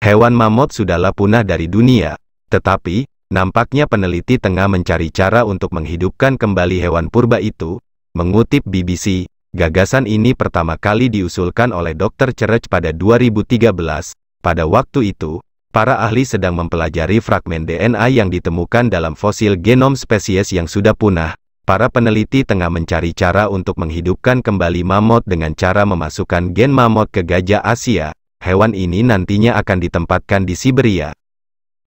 Hewan mamut sudahlah punah dari dunia, tetapi, nampaknya peneliti tengah mencari cara untuk menghidupkan kembali hewan purba itu, mengutip BBC, gagasan ini pertama kali diusulkan oleh Dr. Church pada 2013, pada waktu itu, para ahli sedang mempelajari fragmen DNA yang ditemukan dalam fosil genom spesies yang sudah punah, para peneliti tengah mencari cara untuk menghidupkan kembali mamut dengan cara memasukkan gen mamot ke gajah Asia, hewan ini nantinya akan ditempatkan di Siberia.